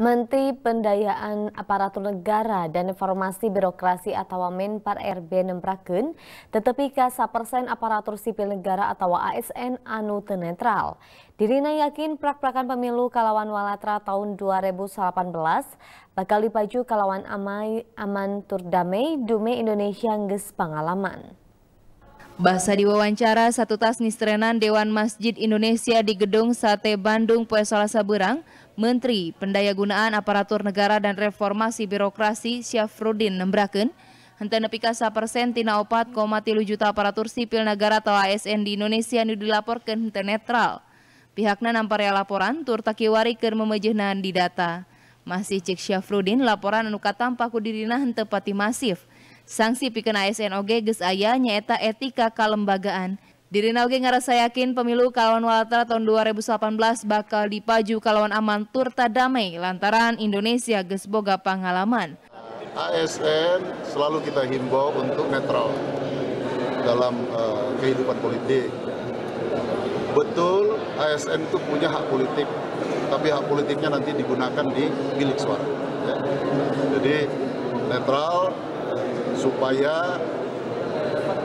Menteri Pendayaan Aparatur Negara dan Informasi Birokrasi atau Menpar RB Prakun tetapi kasa persen aparatur sipil negara atau ASN anu tenetral. Dirina yakin prak-prakan pemilu kalawan walatra tahun 2018 bakal dipaju kalawan amai, aman turdamai dume Indonesia nges pengalaman. Bahasa diwawancara satu tas nistrenan Dewan Masjid Indonesia di Gedung Sate Bandung Poe Salasa Berang, Menteri Pendayagunaan Aparatur Negara dan Reformasi Birokrasi Syafruddin Nembraken, hente Nepika ka sapersen tina tilu juta aparatur sipil negara atau ASN di Indonesia yang dilaporkan hente netral. nampaknya laporan tur takiwari keur memejeuhna di data. Masih cek Syafruddin laporan anu katampa ku dirina hente pati masif. Sanksi pikeun ASN oge geus aya nyaeta etika kalembagaan. Dirina oge ngarasa yakin pemilu kalawan walta tahun 2018 bakal dipaju kalawan aman turta damai lantaran Indonesia geus boga pengalaman. ASN selalu kita himbau untuk netral dalam uh, kehidupan politik. Betul ASN itu punya hak politik, tapi hak politiknya nanti digunakan di bilik suara. Ya. Jadi netral, supaya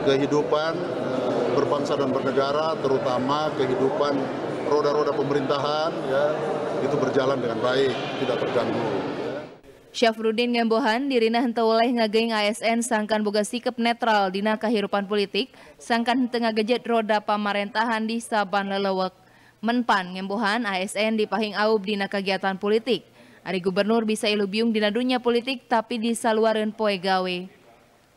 kehidupan eh, berbangsa dan bernegara, terutama kehidupan roda-roda pemerintahan, ya, itu berjalan dengan baik, tidak terganggu. Syafruddin Ngembohan, dirina henteu oleh ngageing ASN sangkan boga sikap netral dina kahirupan politik, sangkan henteu ngagejet roda pamarentahan di Saban Lelewek. Menpan Ngembohan ASN dipahing aub dina kegiatan politik. Ari gubernur bisa ilubiung dina dunya politik tapi disaluarin poe gawe.